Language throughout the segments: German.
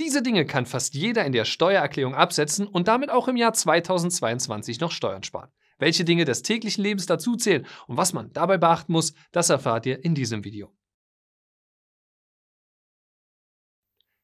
Diese Dinge kann fast jeder in der Steuererklärung absetzen und damit auch im Jahr 2022 noch Steuern sparen. Welche Dinge des täglichen Lebens dazu zählen und was man dabei beachten muss, das erfahrt ihr in diesem Video.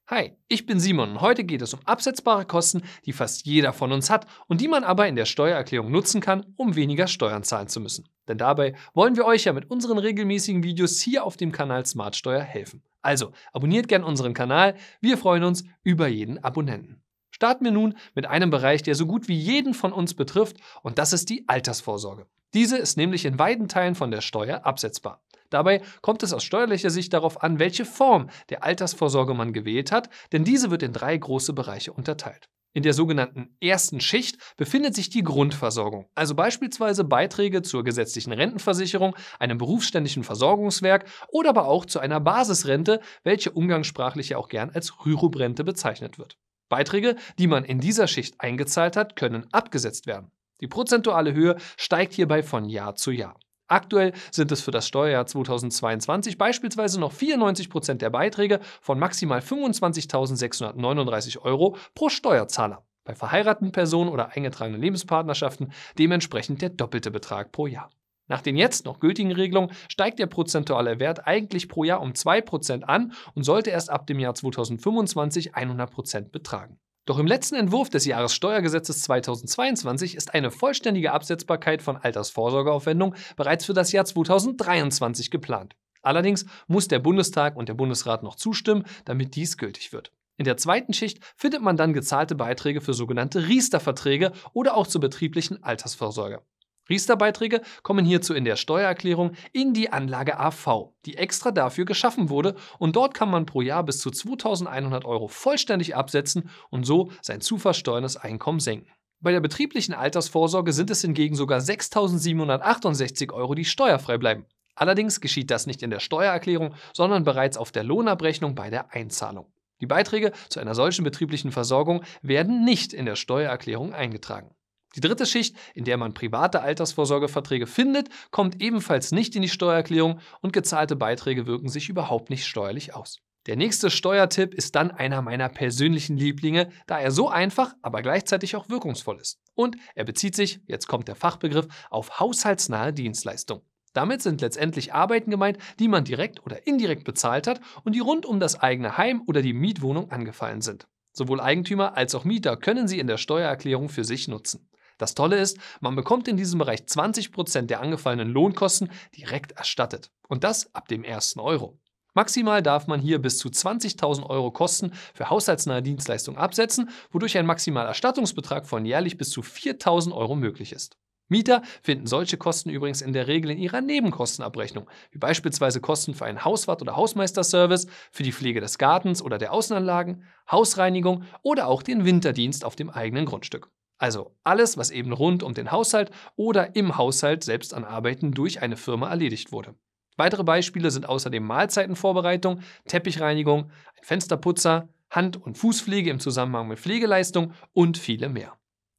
Hi, ich bin Simon und heute geht es um absetzbare Kosten, die fast jeder von uns hat und die man aber in der Steuererklärung nutzen kann, um weniger Steuern zahlen zu müssen. Denn dabei wollen wir euch ja mit unseren regelmäßigen Videos hier auf dem Kanal Smartsteuer helfen. Also abonniert gern unseren Kanal. Wir freuen uns über jeden Abonnenten. Starten wir nun mit einem Bereich, der so gut wie jeden von uns betrifft, und das ist die Altersvorsorge. Diese ist nämlich in weiten Teilen von der Steuer absetzbar. Dabei kommt es aus steuerlicher Sicht darauf an, welche Form der Altersvorsorge man gewählt hat, denn diese wird in drei große Bereiche unterteilt. In der sogenannten ersten Schicht befindet sich die Grundversorgung, also beispielsweise Beiträge zur gesetzlichen Rentenversicherung, einem berufsständischen Versorgungswerk oder aber auch zu einer Basisrente, welche umgangssprachlich ja auch gern als Rüruprente bezeichnet wird. Beiträge, die man in dieser Schicht eingezahlt hat, können abgesetzt werden. Die prozentuale Höhe steigt hierbei von Jahr zu Jahr. Aktuell sind es für das Steuerjahr 2022 beispielsweise noch 94 der Beiträge von maximal 25.639 Euro pro Steuerzahler. Bei verheirateten Personen oder eingetragenen Lebenspartnerschaften dementsprechend der doppelte Betrag pro Jahr. Nach den jetzt noch gültigen Regelungen steigt der prozentuale Wert eigentlich pro Jahr um 2% an und sollte erst ab dem Jahr 2025 100% betragen. Doch im letzten Entwurf des Jahressteuergesetzes 2022 ist eine vollständige Absetzbarkeit von Altersvorsorgeaufwendungen bereits für das Jahr 2023 geplant. Allerdings muss der Bundestag und der Bundesrat noch zustimmen, damit dies gültig wird. In der zweiten Schicht findet man dann gezahlte Beiträge für sogenannte Riester-Verträge oder auch zur betrieblichen Altersvorsorge. Riester-Beiträge kommen hierzu in der Steuererklärung in die Anlage AV, die extra dafür geschaffen wurde und dort kann man pro Jahr bis zu 2100 Euro vollständig absetzen und so sein zu versteuerndes Einkommen senken. Bei der betrieblichen Altersvorsorge sind es hingegen sogar 6.768 Euro, die steuerfrei bleiben. Allerdings geschieht das nicht in der Steuererklärung, sondern bereits auf der Lohnabrechnung bei der Einzahlung. Die Beiträge zu einer solchen betrieblichen Versorgung werden nicht in der Steuererklärung eingetragen. Die dritte Schicht, in der man private Altersvorsorgeverträge findet, kommt ebenfalls nicht in die Steuererklärung und gezahlte Beiträge wirken sich überhaupt nicht steuerlich aus. Der nächste Steuertipp ist dann einer meiner persönlichen Lieblinge, da er so einfach, aber gleichzeitig auch wirkungsvoll ist. Und er bezieht sich, jetzt kommt der Fachbegriff, auf haushaltsnahe Dienstleistungen. Damit sind letztendlich Arbeiten gemeint, die man direkt oder indirekt bezahlt hat und die rund um das eigene Heim oder die Mietwohnung angefallen sind. Sowohl Eigentümer als auch Mieter können sie in der Steuererklärung für sich nutzen. Das Tolle ist, man bekommt in diesem Bereich 20% der angefallenen Lohnkosten direkt erstattet. Und das ab dem ersten Euro. Maximal darf man hier bis zu 20.000 Euro Kosten für haushaltsnahe Dienstleistungen absetzen, wodurch ein Maximalerstattungsbetrag von jährlich bis zu 4.000 Euro möglich ist. Mieter finden solche Kosten übrigens in der Regel in ihrer Nebenkostenabrechnung, wie beispielsweise Kosten für einen Hauswart- oder Hausmeisterservice, für die Pflege des Gartens oder der Außenanlagen, Hausreinigung oder auch den Winterdienst auf dem eigenen Grundstück. Also alles, was eben rund um den Haushalt oder im Haushalt selbst an Arbeiten durch eine Firma erledigt wurde. Weitere Beispiele sind außerdem Mahlzeitenvorbereitung, Teppichreinigung, ein Fensterputzer, Hand- und Fußpflege im Zusammenhang mit Pflegeleistung und viele mehr.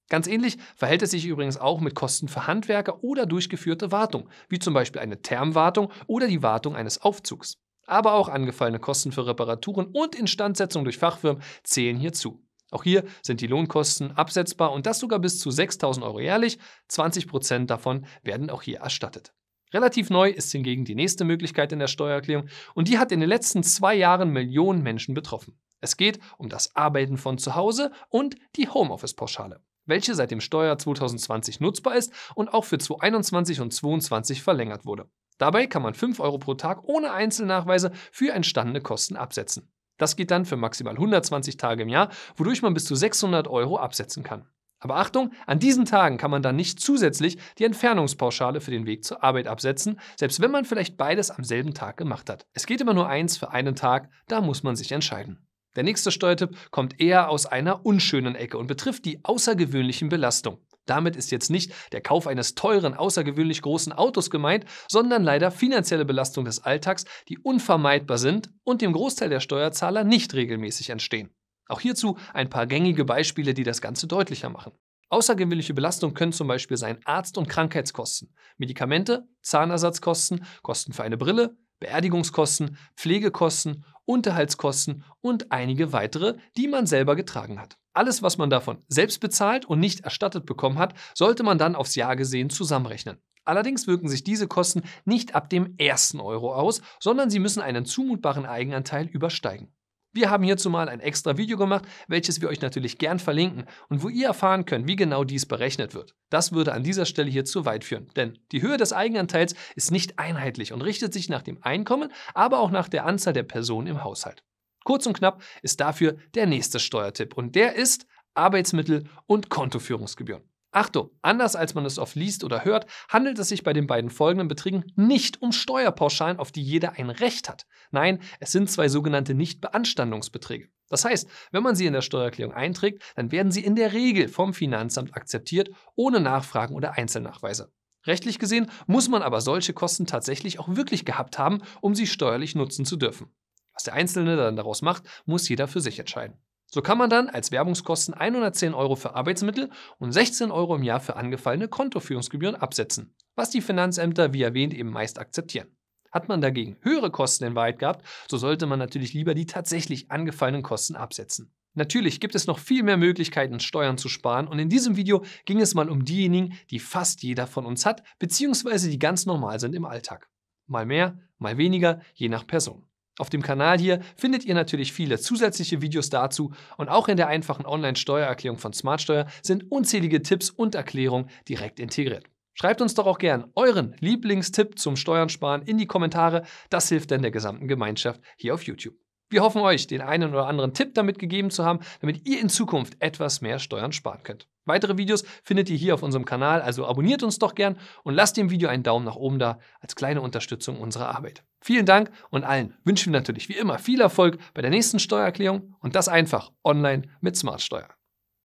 Ganz ähnlich verhält es sich übrigens auch mit Kosten für Handwerker oder durchgeführte Wartung, wie zum Beispiel eine Thermwartung oder die Wartung eines Aufzugs. Aber auch angefallene Kosten für Reparaturen und Instandsetzung durch Fachfirmen zählen hierzu. Auch hier sind die Lohnkosten absetzbar und das sogar bis zu 6.000 Euro jährlich. 20 Prozent davon werden auch hier erstattet. Relativ neu ist hingegen die nächste Möglichkeit in der Steuererklärung und die hat in den letzten zwei Jahren Millionen Menschen betroffen. Es geht um das Arbeiten von zu Hause und die Homeoffice-Pauschale, welche seit dem Steuer 2020 nutzbar ist und auch für 2021 und 2022 verlängert wurde. Dabei kann man 5 Euro pro Tag ohne Einzelnachweise für entstandene Kosten absetzen. Das geht dann für maximal 120 Tage im Jahr, wodurch man bis zu 600 Euro absetzen kann. Aber Achtung, an diesen Tagen kann man dann nicht zusätzlich die Entfernungspauschale für den Weg zur Arbeit absetzen, selbst wenn man vielleicht beides am selben Tag gemacht hat. Es geht immer nur eins für einen Tag, da muss man sich entscheiden. Der nächste Steuertipp kommt eher aus einer unschönen Ecke und betrifft die außergewöhnlichen Belastungen. Damit ist jetzt nicht der Kauf eines teuren, außergewöhnlich großen Autos gemeint, sondern leider finanzielle Belastungen des Alltags, die unvermeidbar sind und dem Großteil der Steuerzahler nicht regelmäßig entstehen. Auch hierzu ein paar gängige Beispiele, die das Ganze deutlicher machen. Außergewöhnliche Belastungen können zum Beispiel sein Arzt- und Krankheitskosten, Medikamente, Zahnersatzkosten, Kosten für eine Brille, Beerdigungskosten, Pflegekosten Unterhaltskosten und einige weitere, die man selber getragen hat. Alles, was man davon selbst bezahlt und nicht erstattet bekommen hat, sollte man dann aufs Jahr gesehen zusammenrechnen. Allerdings wirken sich diese Kosten nicht ab dem ersten Euro aus, sondern sie müssen einen zumutbaren Eigenanteil übersteigen. Wir haben hierzu mal ein extra Video gemacht, welches wir euch natürlich gern verlinken und wo ihr erfahren könnt, wie genau dies berechnet wird. Das würde an dieser Stelle hier zu weit führen, denn die Höhe des Eigenanteils ist nicht einheitlich und richtet sich nach dem Einkommen, aber auch nach der Anzahl der Personen im Haushalt. Kurz und knapp ist dafür der nächste Steuertipp und der ist Arbeitsmittel und Kontoführungsgebühren. Achtung, anders als man es oft liest oder hört, handelt es sich bei den beiden folgenden Beträgen nicht um Steuerpauschalen, auf die jeder ein Recht hat. Nein, es sind zwei sogenannte Nichtbeanstandungsbeträge. Das heißt, wenn man sie in der Steuererklärung einträgt, dann werden sie in der Regel vom Finanzamt akzeptiert, ohne Nachfragen oder Einzelnachweise. Rechtlich gesehen muss man aber solche Kosten tatsächlich auch wirklich gehabt haben, um sie steuerlich nutzen zu dürfen. Was der Einzelne dann daraus macht, muss jeder für sich entscheiden. So kann man dann als Werbungskosten 110 Euro für Arbeitsmittel und 16 Euro im Jahr für angefallene Kontoführungsgebühren absetzen, was die Finanzämter, wie erwähnt, eben meist akzeptieren. Hat man dagegen höhere Kosten in Wahrheit gehabt, so sollte man natürlich lieber die tatsächlich angefallenen Kosten absetzen. Natürlich gibt es noch viel mehr Möglichkeiten, Steuern zu sparen und in diesem Video ging es mal um diejenigen, die fast jeder von uns hat, beziehungsweise die ganz normal sind im Alltag. Mal mehr, mal weniger, je nach Person. Auf dem Kanal hier findet ihr natürlich viele zusätzliche Videos dazu und auch in der einfachen Online-Steuererklärung von Smartsteuer sind unzählige Tipps und Erklärungen direkt integriert. Schreibt uns doch auch gern euren Lieblingstipp zum Steuern sparen in die Kommentare, das hilft denn der gesamten Gemeinschaft hier auf YouTube. Wir hoffen euch, den einen oder anderen Tipp damit gegeben zu haben, damit ihr in Zukunft etwas mehr Steuern sparen könnt. Weitere Videos findet ihr hier auf unserem Kanal, also abonniert uns doch gern und lasst dem Video einen Daumen nach oben da als kleine Unterstützung unserer Arbeit. Vielen Dank und allen wünschen wir natürlich wie immer viel Erfolg bei der nächsten Steuererklärung und das einfach online mit Smartsteuer.